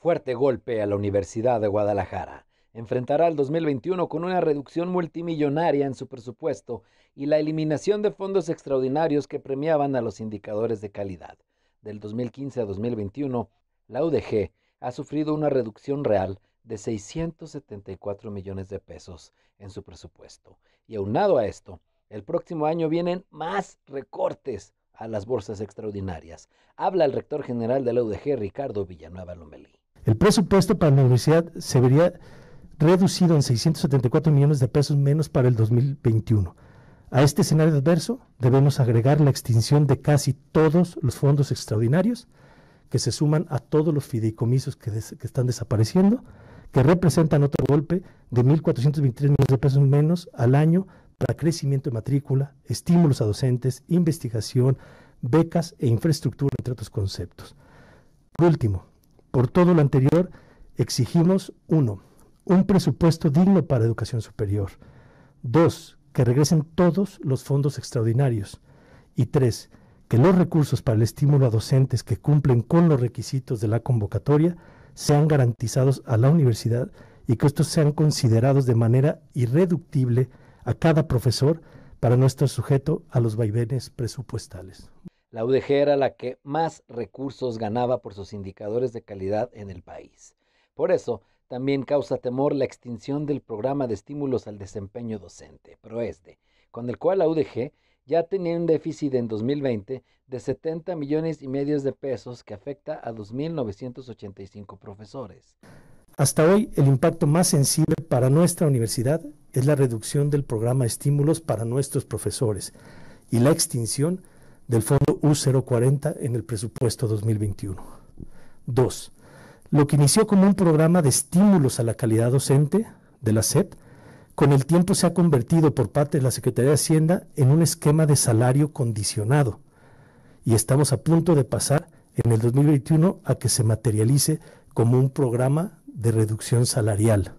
Fuerte golpe a la Universidad de Guadalajara. Enfrentará el 2021 con una reducción multimillonaria en su presupuesto y la eliminación de fondos extraordinarios que premiaban a los indicadores de calidad. Del 2015 a 2021, la UDG ha sufrido una reducción real de 674 millones de pesos en su presupuesto. Y aunado a esto, el próximo año vienen más recortes a las bolsas extraordinarias. Habla el rector general de la UDG, Ricardo Villanueva Lomelí. El presupuesto para la universidad se vería reducido en 674 millones de pesos menos para el 2021. A este escenario adverso debemos agregar la extinción de casi todos los fondos extraordinarios que se suman a todos los fideicomisos que, están desapareciendo, que representan otro golpe de 1.423 millones de pesos menos al año para crecimiento de matrícula, estímulos a docentes, investigación, becas e infraestructura, entre otros conceptos. Por último, por todo lo anterior, exigimos uno, Un presupuesto digno para educación superior. dos, Que regresen todos los fondos extraordinarios. Y tres, Que los recursos para el estímulo a docentes que cumplen con los requisitos de la convocatoria sean garantizados a la universidad y que estos sean considerados de manera irreductible a cada profesor para no estar sujeto a los vaivenes presupuestales. La UDG era la que más recursos ganaba por sus indicadores de calidad en el país. Por eso, también causa temor la extinción del programa de estímulos al desempeño docente, PROESDE, con el cual la UDG ya tenía un déficit en 2020 de 70 millones y medio de pesos que afecta a 2.985 profesores. Hasta hoy, el impacto más sensible para nuestra universidad es la reducción del programa de Estímulos para nuestros profesores y la extinción del fondo U040 en el presupuesto 2021. 2. Lo que inició como un programa de estímulos a la calidad docente de la SEP, con el tiempo se ha convertido por parte de la Secretaría de Hacienda en un esquema de salario condicionado y estamos a punto de pasar en el 2021 a que se materialice como un programa de reducción salarial.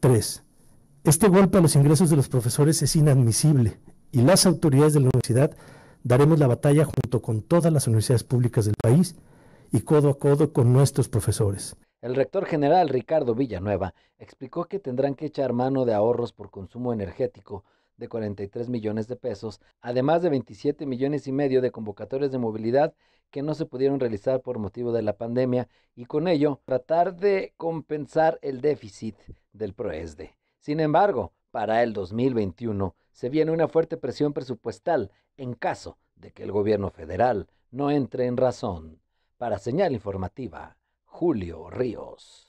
3. Este golpe a los ingresos de los profesores es inadmisible y las autoridades de la universidad daremos la batalla junto con todas las universidades públicas del país y codo a codo con nuestros profesores. El rector general Ricardo Villanueva explicó que tendrán que echar mano de ahorros por consumo energético de 43 millones de pesos, además de 27 millones y medio de convocatorias de movilidad que no se pudieron realizar por motivo de la pandemia y con ello tratar de compensar el déficit del PROESDE. Sin embargo, para el 2021 se viene una fuerte presión presupuestal en caso de que el gobierno federal no entre en razón. Para señal informativa, Julio Ríos.